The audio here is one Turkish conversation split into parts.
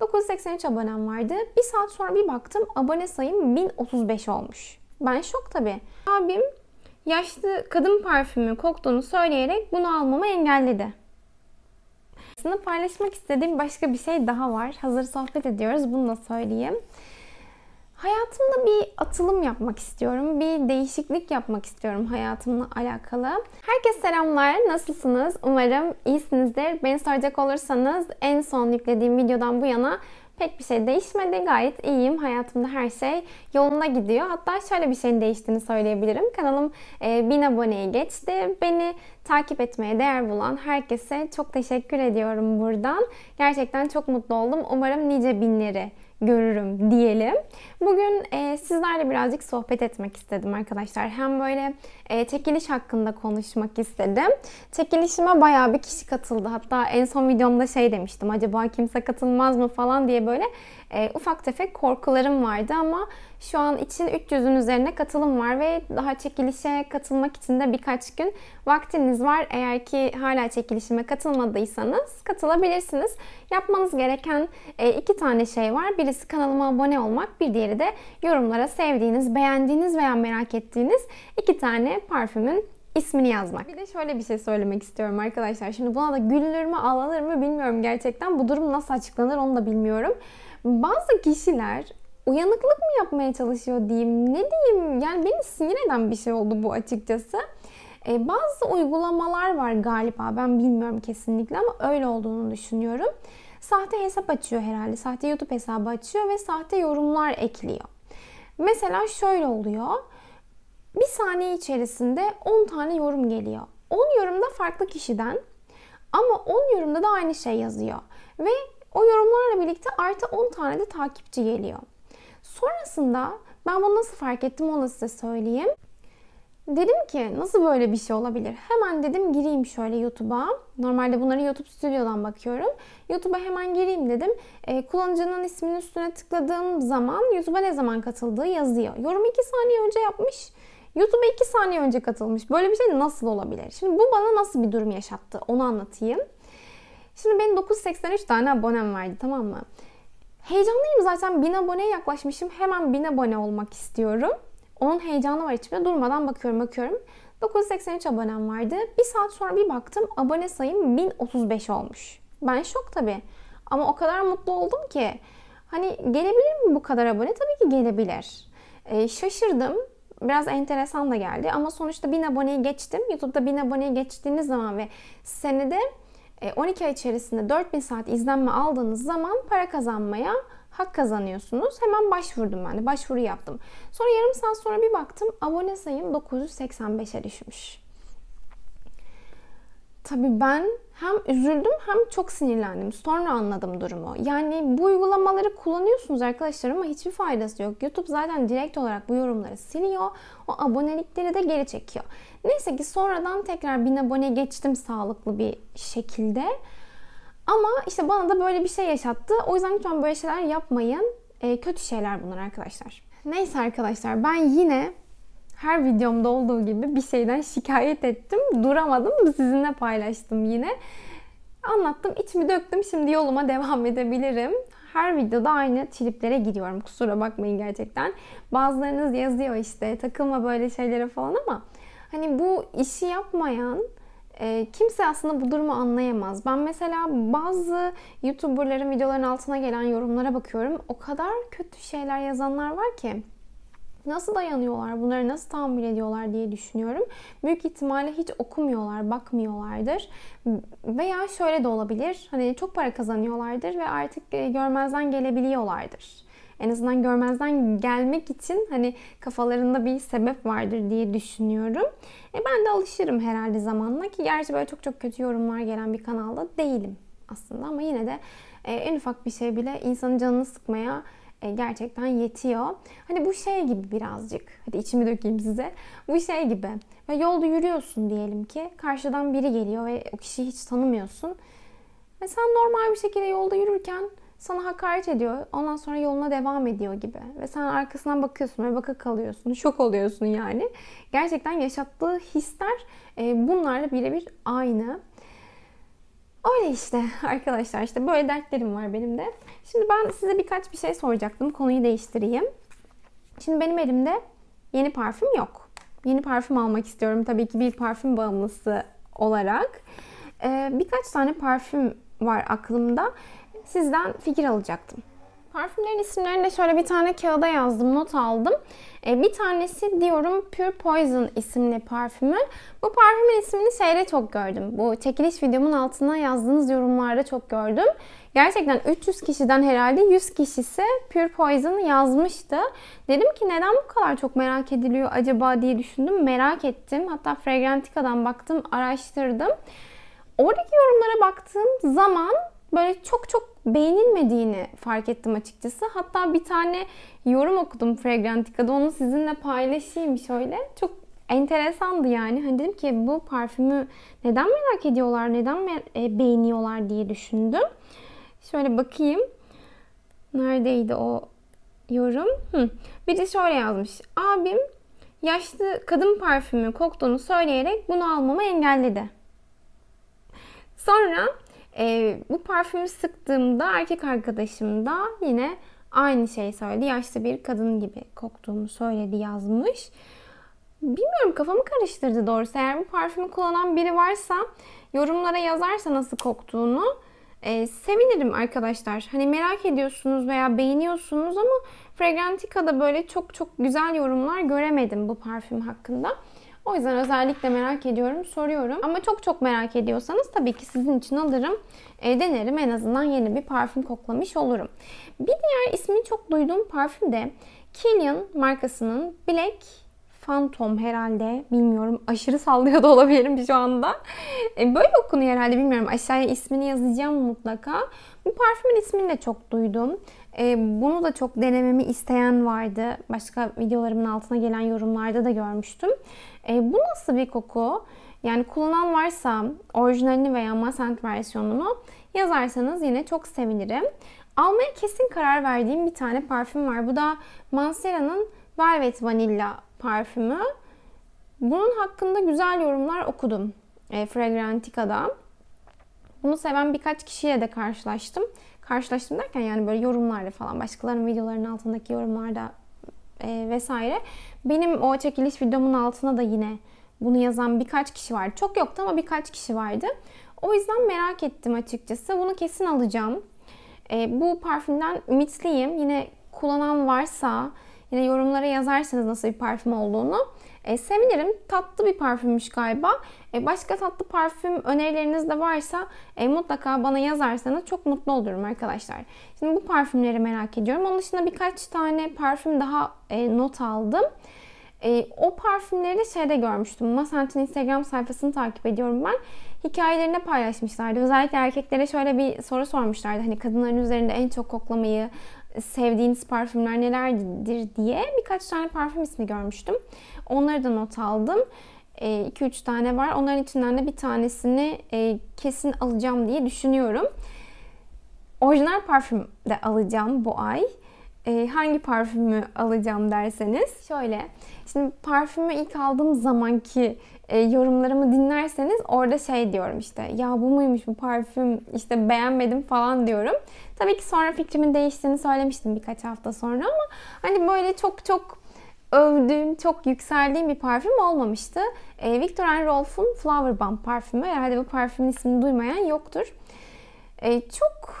983 abonem vardı. Bir saat sonra bir baktım abone sayım 1035 olmuş. Ben şok tabii. Abim yaşlı kadın parfümü koktuğunu söyleyerek bunu almamı engelledi. Sana paylaşmak istediğim başka bir şey daha var. Hazır sohbet ediyoruz. Bunu da söyleyeyim. Hayatımda bir atılım yapmak istiyorum. Bir değişiklik yapmak istiyorum hayatımla alakalı. Herkese selamlar. Nasılsınız? Umarım iyisinizdir. Beni soracak olursanız en son yüklediğim videodan bu yana pek bir şey değişmedi. Gayet iyiyim. Hayatımda her şey yoluna gidiyor. Hatta şöyle bir şeyin değiştiğini söyleyebilirim. Kanalım 1000 e, aboneye geçti. Beni takip etmeye değer bulan herkese çok teşekkür ediyorum buradan. Gerçekten çok mutlu oldum. Umarım nice binleri görürüm diyelim. Bugün e, sizlerle birazcık sohbet etmek istedim arkadaşlar. Hem böyle e, çekiliş hakkında konuşmak istedim. Çekilişime baya bir kişi katıldı. Hatta en son videomda şey demiştim. Acaba kimse katılmaz mı falan diye böyle e, ufak tefek korkularım vardı ama şu an için 300'ün üzerine katılım var ve daha çekilişe katılmak için de birkaç gün vaktiniz var. Eğer ki hala çekilişime katılmadıysanız katılabilirsiniz. Yapmanız gereken e, iki tane şey var. Birisi kanalıma abone olmak, bir diğeri de yorumlara sevdiğiniz, beğendiğiniz veya merak ettiğiniz iki tane parfümün ismini yazmak. Bir de şöyle bir şey söylemek istiyorum arkadaşlar. Şimdi buna da gülünür mü ağlanır mı bilmiyorum gerçekten. Bu durum nasıl açıklanır onu da bilmiyorum. Bazı kişiler uyanıklık mı yapmaya çalışıyor diyeyim ne diyeyim yani beni sinir eden bir şey oldu bu açıkçası. E, bazı uygulamalar var galiba ben bilmiyorum kesinlikle ama öyle olduğunu düşünüyorum. Sahte hesap açıyor herhalde. Sahte YouTube hesabı açıyor ve sahte yorumlar ekliyor. Mesela şöyle oluyor. Bir saniye içerisinde 10 tane yorum geliyor. 10 yorumda farklı kişiden ama 10 yorumda da aynı şey yazıyor. Ve o yorumlarla birlikte artı 10 tane de takipçi geliyor. Sonrasında ben bunu nasıl fark ettim onu size söyleyeyim. Dedim ki nasıl böyle bir şey olabilir? Hemen dedim gireyim şöyle YouTube'a. Normalde bunları YouTube Stüdyo'dan bakıyorum. YouTube'a hemen gireyim dedim. E, kullanıcının isminin üstüne tıkladığım zaman YouTube'a ne zaman katıldığı yazıyor. Yorum 2 saniye önce yapmış. YouTube'a 2 saniye önce katılmış. Böyle bir şey nasıl olabilir? Şimdi bu bana nasıl bir durum yaşattı onu anlatayım. Şimdi benim 983 tane abonem vardı tamam mı? Heyecanlıyım zaten 1000 aboneye yaklaşmışım. Hemen 1000 abone olmak istiyorum. Onun heyecanı var içimde. Durmadan bakıyorum bakıyorum. 983 abonem vardı. Bir saat sonra bir baktım abone sayım 1035 olmuş. Ben şok tabii. Ama o kadar mutlu oldum ki. Hani gelebilir mi bu kadar abone? Tabii ki gelebilir. E, şaşırdım. Biraz enteresan da geldi. Ama sonuçta 1000 aboneyi geçtim. YouTube'da 1000 aboneyi geçtiğiniz zaman ve senede 12 e, ay içerisinde 4000 saat izlenme aldığınız zaman para kazanmaya hak kazanıyorsunuz. Hemen başvurdum ben de. Başvuru yaptım. Sonra yarım saat sonra bir baktım abone sayım 985'e düşmüş. Tabii ben hem üzüldüm hem çok sinirlendim. Sonra anladım durumu. Yani bu uygulamaları kullanıyorsunuz arkadaşlar ama hiçbir faydası yok. YouTube zaten direkt olarak bu yorumları siliyor. O abonelikleri de geri çekiyor. Neyse ki sonradan tekrar 1000 abone geçtim sağlıklı bir şekilde. Ama işte bana da böyle bir şey yaşattı. O yüzden lütfen böyle şeyler yapmayın. E, kötü şeyler bunlar arkadaşlar. Neyse arkadaşlar ben yine her videomda olduğu gibi bir şeyden şikayet ettim. Duramadım. Sizinle paylaştım yine. Anlattım, içimi döktüm. Şimdi yoluma devam edebilirim. Her videoda aynı triplere giriyorum. Kusura bakmayın gerçekten. Bazılarınız yazıyor işte takılma böyle şeylere falan ama hani bu işi yapmayan e, kimse aslında bu durumu anlayamaz. Ben mesela bazı YouTuber'ların videoların altına gelen yorumlara bakıyorum. O kadar kötü şeyler yazanlar var ki nasıl dayanıyorlar, bunları nasıl tahammül ediyorlar diye düşünüyorum. Büyük ihtimalle hiç okumuyorlar, bakmıyorlardır. Veya şöyle de olabilir, hani çok para kazanıyorlardır ve artık e, görmezden gelebiliyorlardır en azından görmezden gelmek için hani kafalarında bir sebep vardır diye düşünüyorum. E ben de alışırım herhalde zamanla ki gerçi böyle çok çok kötü yorumlar gelen bir kanalda değilim aslında ama yine de e, en ufak bir şey bile insanın canını sıkmaya e, gerçekten yetiyor. Hani bu şey gibi birazcık, hadi içimi dökeyim size. Bu şey gibi, ve yolda yürüyorsun diyelim ki, karşıdan biri geliyor ve o kişiyi hiç tanımıyorsun. Ve sen normal bir şekilde yolda yürürken sana hakaret ediyor. Ondan sonra yoluna devam ediyor gibi. Ve sen arkasından bakıyorsun ve baka kalıyorsun. Şok oluyorsun yani. Gerçekten yaşattığı hisler e, bunlarla birebir aynı. Öyle işte arkadaşlar işte böyle dertlerim var benim de. Şimdi ben size birkaç bir şey soracaktım. Konuyu değiştireyim. Şimdi benim elimde yeni parfüm yok. Yeni parfüm almak istiyorum tabii ki bir parfüm bağımlısı olarak. Ee, birkaç tane parfüm var aklımda. Sizden fikir alacaktım. Parfümlerin isimlerini de şöyle bir tane kağıda yazdım, not aldım. E, bir tanesi diyorum Pure Poison isimli parfümü. Bu parfümün ismini şeyde çok gördüm. Bu çekiliş videomun altına yazdığınız yorumlarda çok gördüm. Gerçekten 300 kişiden herhalde 100 kişisi Pure Poison'ı yazmıştı. Dedim ki neden bu kadar çok merak ediliyor acaba diye düşündüm. Merak ettim. Hatta Fragrantica'dan baktım, araştırdım. Oradaki yorumlara baktığım zaman böyle çok çok beğenilmediğini fark ettim açıkçası. Hatta bir tane yorum okudum Fragrantica'da onu sizinle paylaşayım şöyle. Çok enteresandı yani. Hani dedim ki bu parfümü neden merak ediyorlar, neden e, beğeniyorlar diye düşündüm. Şöyle bakayım. Neredeydi o yorum? Hı. Biri şöyle yazmış. Abim yaşlı kadın parfümü koktuğunu söyleyerek bunu almamı engelledi. Sonra e, bu parfümü sıktığımda erkek arkadaşım da yine aynı şeyi söyledi. Yaşlı bir kadın gibi koktuğumu söyledi yazmış. Bilmiyorum kafamı karıştırdı doğrusu. Eğer bu parfümü kullanan biri varsa yorumlara yazarsa nasıl koktuğunu e, sevinirim arkadaşlar. Hani merak ediyorsunuz veya beğeniyorsunuz ama Fragrantica'da böyle çok çok güzel yorumlar göremedim bu parfüm hakkında. O yüzden özellikle merak ediyorum, soruyorum. Ama çok çok merak ediyorsanız tabii ki sizin için alırım. E, denerim en azından yeni bir parfüm koklamış olurum. Bir diğer ismini çok duyduğum parfüm de Killian markasının Black Phantom herhalde. Bilmiyorum. Aşırı sallıyor da olabilirim şu anda. E, böyle okunuyor herhalde bilmiyorum. Aşağıya ismini yazacağım mutlaka. Bu parfümün ismini de çok duydum. Ee, bunu da çok denememi isteyen vardı. Başka videolarımın altına gelen yorumlarda da görmüştüm. Ee, bu nasıl bir koku? Yani kullanan varsa orijinalini veya Mascent versiyonunu yazarsanız yine çok sevinirim. Almaya kesin karar verdiğim bir tane parfüm var. Bu da Mansera'nın Velvet Vanilla parfümü. Bunun hakkında güzel yorumlar okudum e, Fragrantica'da. Bunu seven birkaç kişiyle de karşılaştım karşılaştım derken yani böyle yorumlarda falan başkalarının videolarının altındaki yorumlarda e, vesaire. Benim o çekiliş videomun altına da yine bunu yazan birkaç kişi vardı. Çok yoktu ama birkaç kişi vardı. O yüzden merak ettim açıkçası. Bunu kesin alacağım. E, bu parfümden ümitliyim. Yine kullanan varsa yine yorumlara yazarsanız nasıl bir parfüm olduğunu e, sevinirim. Tatlı bir parfümmüş galiba. E, başka tatlı parfüm önerileriniz de varsa e, mutlaka bana yazarsanız çok mutlu olurum arkadaşlar. Şimdi bu parfümleri merak ediyorum. Onun dışında birkaç tane parfüm daha e, not aldım. E, o parfümleri de şeyde görmüştüm. Masant'ın Instagram sayfasını takip ediyorum ben. Hikayelerine paylaşmışlardı. Özellikle erkeklere şöyle bir soru sormuşlardı. Hani kadınların üzerinde en çok koklamayı, sevdiğiniz parfümler nelerdir diye birkaç tane parfüm ismi görmüştüm. Onları da not aldım. 2-3 e, tane var. Onların içinden de bir tanesini e, kesin alacağım diye düşünüyorum. Orijinal parfüm de alacağım bu ay e, hangi parfümü alacağım derseniz şöyle. Şimdi parfümü ilk aldığım zamanki e, yorumlarımı dinlerseniz orada şey diyorum işte ya bu muymuş bu parfüm işte beğenmedim falan diyorum. Tabii ki sonra fikrimin değiştiğini söylemiştim birkaç hafta sonra ama hani böyle çok çok övdüğüm, çok yükseldiğim bir parfüm olmamıştı. E, Victor Rolf'un Flower Bomb parfümü. Herhalde bu parfümün ismini duymayan yoktur. E, çok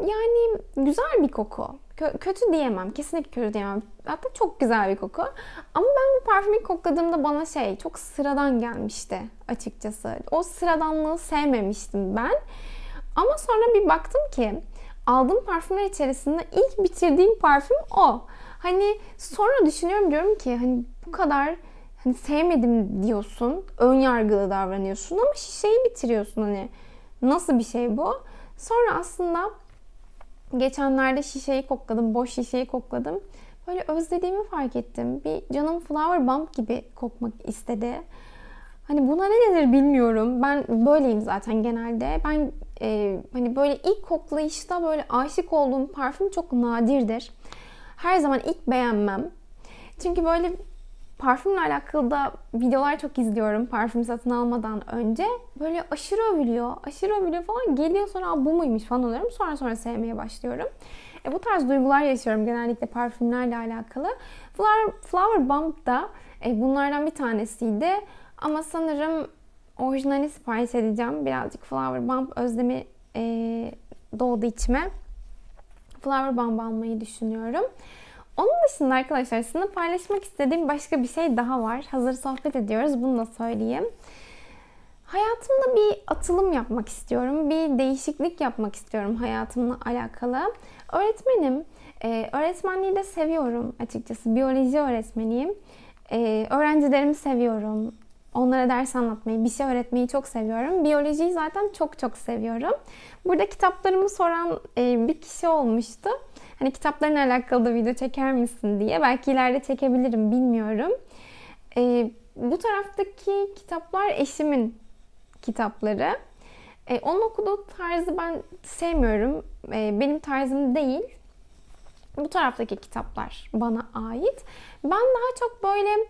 yani güzel bir koku. Kö- kötü diyemem. Kesinlikle kötü diyemem. Hatta çok güzel bir koku. Ama ben bu parfümü kokladığımda bana şey çok sıradan gelmişti açıkçası. O sıradanlığı sevmemiştim ben. Ama sonra bir baktım ki aldığım parfümler içerisinde ilk bitirdiğim parfüm o. Hani sonra düşünüyorum diyorum ki hani bu kadar hani sevmedim diyorsun. Ön yargılı davranıyorsun ama şişeyi bitiriyorsun hani. Nasıl bir şey bu? Sonra aslında geçenlerde şişeyi kokladım, boş şişeyi kokladım. Böyle özlediğimi fark ettim. Bir canım flower bump gibi kokmak istedi. Hani buna ne denir bilmiyorum. Ben böyleyim zaten genelde. Ben e, hani böyle ilk koklayışta böyle aşık olduğum parfüm çok nadirdir. Her zaman ilk beğenmem. Çünkü böyle Parfümle alakalı da videolar çok izliyorum parfüm satın almadan önce. Böyle aşırı övülüyor, aşırı övülüyor falan. Geliyor sonra bu muymuş falan oluyorum. Sonra sonra sevmeye başlıyorum. E, bu tarz duygular yaşıyorum genellikle parfümlerle alakalı. Flower, Flower Bump da e, bunlardan bir tanesiydi. Ama sanırım orijinali sipariş edeceğim. Birazcık Flower Bump özlemi e, doğdu içime. Flower Bomb almayı düşünüyorum. Onun dışında arkadaşlar sizinle paylaşmak istediğim başka bir şey daha var. Hazır sohbet ediyoruz. Bunu da söyleyeyim. Hayatımda bir atılım yapmak istiyorum. Bir değişiklik yapmak istiyorum hayatımla alakalı. Öğretmenim. Ee, öğretmenliği de seviyorum açıkçası. Biyoloji öğretmeniyim. Ee, öğrencilerimi seviyorum. Onlara ders anlatmayı, bir şey öğretmeyi çok seviyorum. Biyolojiyi zaten çok çok seviyorum. Burada kitaplarımı soran e, bir kişi olmuştu. Hani kitapların alakalı da video çeker misin diye. Belki ileride çekebilirim bilmiyorum. E, bu taraftaki kitaplar eşimin kitapları. E, onun okuduğu tarzı ben sevmiyorum. E, benim tarzım değil. Bu taraftaki kitaplar bana ait. Ben daha çok böyle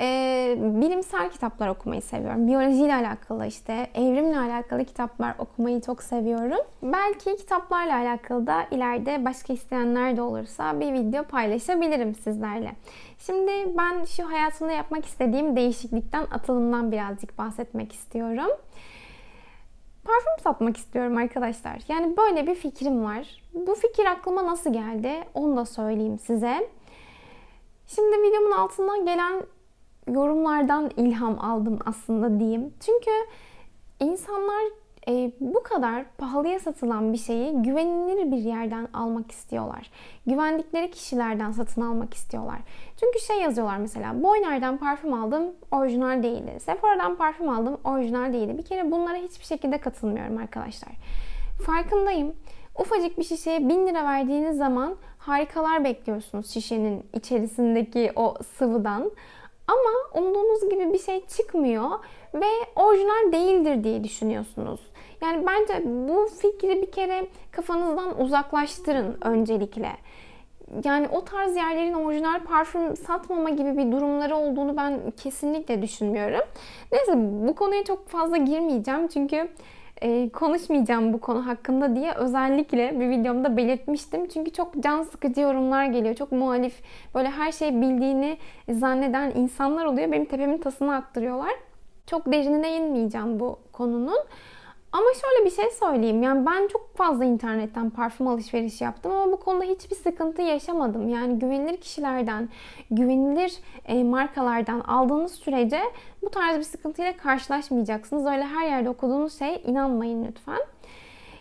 e, bilimsel kitaplar okumayı seviyorum. Biyolojiyle alakalı işte evrimle alakalı kitaplar okumayı çok seviyorum. Belki kitaplarla alakalı da ileride başka isteyenler de olursa bir video paylaşabilirim sizlerle. Şimdi ben şu hayatımda yapmak istediğim değişiklikten, atılımdan birazcık bahsetmek istiyorum parfüm satmak istiyorum arkadaşlar. Yani böyle bir fikrim var. Bu fikir aklıma nasıl geldi onu da söyleyeyim size. Şimdi videomun altına gelen yorumlardan ilham aldım aslında diyeyim. Çünkü insanlar e, bu kadar pahalıya satılan bir şeyi güvenilir bir yerden almak istiyorlar. Güvendikleri kişilerden satın almak istiyorlar. Çünkü şey yazıyorlar mesela Boyner'den parfüm aldım orijinal değildi. Sephora'dan parfüm aldım orijinal değildi. Bir kere bunlara hiçbir şekilde katılmıyorum arkadaşlar. Farkındayım. Ufacık bir şişeye 1000 lira verdiğiniz zaman harikalar bekliyorsunuz şişenin içerisindeki o sıvıdan. Ama umduğunuz gibi bir şey çıkmıyor ve orijinal değildir diye düşünüyorsunuz. Yani bence bu fikri bir kere kafanızdan uzaklaştırın öncelikle. Yani o tarz yerlerin orijinal parfüm satmama gibi bir durumları olduğunu ben kesinlikle düşünmüyorum. Neyse bu konuya çok fazla girmeyeceğim çünkü e, konuşmayacağım bu konu hakkında diye özellikle bir videomda belirtmiştim. Çünkü çok can sıkıcı yorumlar geliyor. Çok muhalif, böyle her şeyi bildiğini zanneden insanlar oluyor. Benim tepemin tasını attırıyorlar. Çok derinine inmeyeceğim bu konunun. Ama şöyle bir şey söyleyeyim. Yani ben çok fazla internetten parfüm alışverişi yaptım ama bu konuda hiçbir sıkıntı yaşamadım. Yani güvenilir kişilerden, güvenilir e, markalardan aldığınız sürece bu tarz bir sıkıntıyla karşılaşmayacaksınız. Öyle her yerde okuduğunuz şey inanmayın lütfen.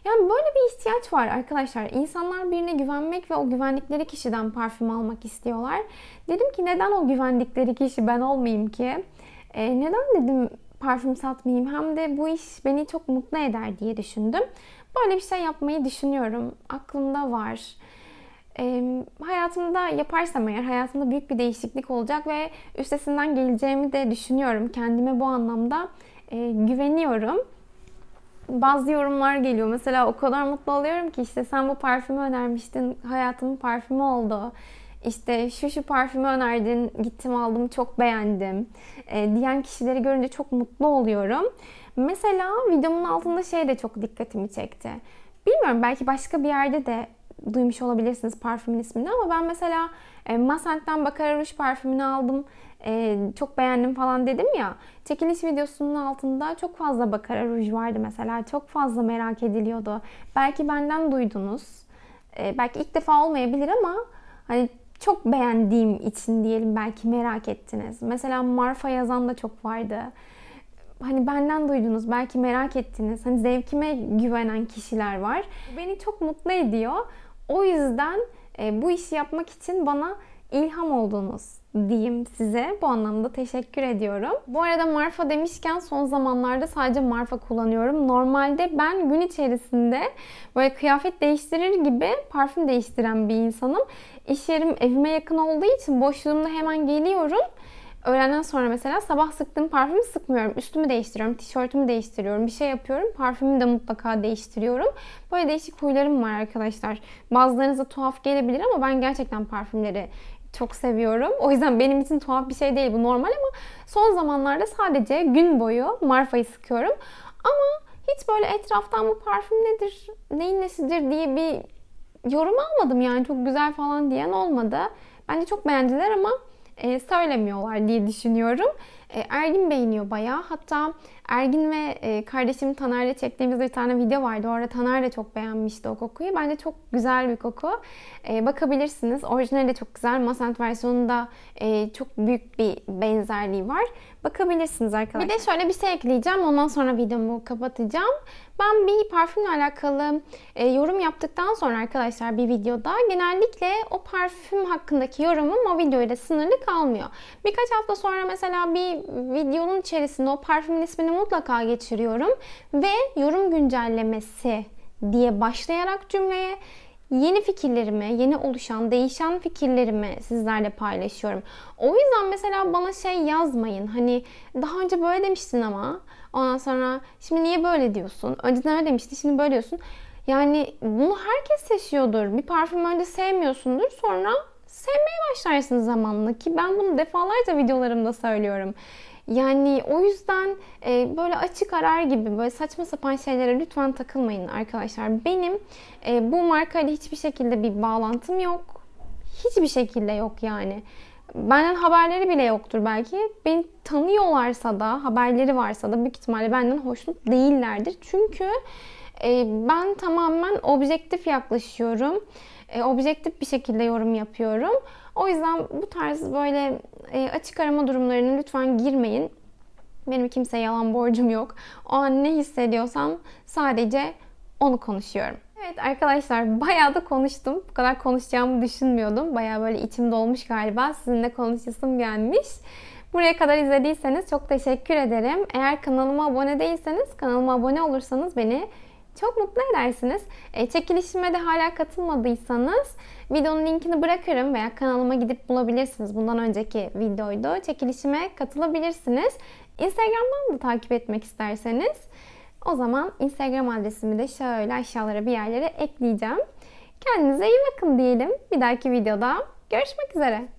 Yani böyle bir ihtiyaç var arkadaşlar. İnsanlar birine güvenmek ve o güvendikleri kişiden parfüm almak istiyorlar. Dedim ki neden o güvendikleri kişi ben olmayayım ki? E, neden dedim parfüm satmayayım hem de bu iş beni çok mutlu eder diye düşündüm. Böyle bir şey yapmayı düşünüyorum. Aklımda var. Ee, hayatımda yaparsam eğer hayatımda büyük bir değişiklik olacak ve üstesinden geleceğimi de düşünüyorum. Kendime bu anlamda e, güveniyorum. Bazı yorumlar geliyor. Mesela o kadar mutlu oluyorum ki işte sen bu parfümü önermiştin. Hayatımın parfümü oldu işte şu şu parfümü önerdin, gittim aldım çok beğendim e, diyen kişileri görünce çok mutlu oluyorum. Mesela videomun altında şey de çok dikkatimi çekti. Bilmiyorum belki başka bir yerde de duymuş olabilirsiniz parfümün ismini ama ben mesela e, Masent'ten Baccarat Rouge parfümünü aldım. E, çok beğendim falan dedim ya. Çekiliş videosunun altında çok fazla Baccarat Rouge vardı mesela. Çok fazla merak ediliyordu. Belki benden duydunuz. E, belki ilk defa olmayabilir ama hani çok beğendiğim için diyelim belki merak ettiniz. Mesela Marfa yazan da çok vardı. Hani benden duydunuz, belki merak ettiniz. Hani zevkime güvenen kişiler var. Beni çok mutlu ediyor. O yüzden e, bu işi yapmak için bana ilham oldunuz diyeyim size. Bu anlamda teşekkür ediyorum. Bu arada Marfa demişken son zamanlarda sadece Marfa kullanıyorum. Normalde ben gün içerisinde böyle kıyafet değiştirir gibi parfüm değiştiren bir insanım. İş yerim evime yakın olduğu için boşluğumda hemen geliyorum. Öğlenden sonra mesela sabah sıktığım parfümü sıkmıyorum. Üstümü değiştiriyorum, tişörtümü değiştiriyorum, bir şey yapıyorum. Parfümü de mutlaka değiştiriyorum. Böyle değişik huylarım var arkadaşlar. Bazılarınıza tuhaf gelebilir ama ben gerçekten parfümleri çok seviyorum. O yüzden benim için tuhaf bir şey değil bu normal ama son zamanlarda sadece gün boyu marfayı sıkıyorum. Ama hiç böyle etraftan bu parfüm nedir, neyin nesidir diye bir yorum almadım yani çok güzel falan diyen olmadı. Bence çok beğendiler ama e, söylemiyorlar diye düşünüyorum. E, Ergin beğeniyor bayağı. Hatta Ergin ve e, kardeşim Taner'le çektiğimiz bir tane video vardı. Orada Taner de çok beğenmişti o kokuyu. Bence çok güzel bir koku. E, bakabilirsiniz. Orijinali de çok güzel. Masant versiyonunda e, çok büyük bir benzerliği var. Bakabilirsiniz arkadaşlar. Bir de şöyle bir şey ekleyeceğim. Ondan sonra videomu kapatacağım. Ben bir parfümle alakalı e, yorum yaptıktan sonra arkadaşlar bir videoda genellikle o parfüm hakkındaki yorumum o videoyla sınırlı kalmıyor. Birkaç hafta sonra mesela bir videonun içerisinde o parfümün ismini mutlaka geçiriyorum ve yorum güncellemesi diye başlayarak cümleye yeni fikirlerimi, yeni oluşan, değişen fikirlerimi sizlerle paylaşıyorum. O yüzden mesela bana şey yazmayın. Hani daha önce böyle demiştin ama ondan sonra şimdi niye böyle diyorsun? Önce öyle demiştin, şimdi böyle diyorsun. Yani bunu herkes yaşıyordur. Bir parfüm önce sevmiyorsundur. Sonra sevmeye başlarsınız zamanla ki ben bunu defalarca videolarımda söylüyorum. Yani o yüzden e, böyle açık arar gibi böyle saçma sapan şeylere lütfen takılmayın arkadaşlar. Benim e, bu markayla hiçbir şekilde bir bağlantım yok. Hiçbir şekilde yok yani. Benden haberleri bile yoktur belki. Beni tanıyorlarsa da, haberleri varsa da büyük ihtimalle benden hoşnut değillerdir. Çünkü e, ben tamamen objektif yaklaşıyorum. E, objektif bir şekilde yorum yapıyorum. O yüzden bu tarz böyle e, açık arama durumlarına lütfen girmeyin. Benim kimseye yalan borcum yok. O an ne hissediyorsam sadece onu konuşuyorum. Evet arkadaşlar bayağı da konuştum. Bu kadar konuşacağımı düşünmüyordum. Bayağı böyle içim dolmuş galiba. Sizinle konuşasım gelmiş. Buraya kadar izlediyseniz çok teşekkür ederim. Eğer kanalıma abone değilseniz kanalıma abone olursanız beni çok mutlu edersiniz. E, çekilişime de hala katılmadıysanız videonun linkini bırakırım veya kanalıma gidip bulabilirsiniz. Bundan önceki videoydu. Çekilişime katılabilirsiniz. Instagram'dan da takip etmek isterseniz o zaman Instagram adresimi de şöyle aşağılara bir yerlere ekleyeceğim. Kendinize iyi bakın diyelim. Bir dahaki videoda görüşmek üzere.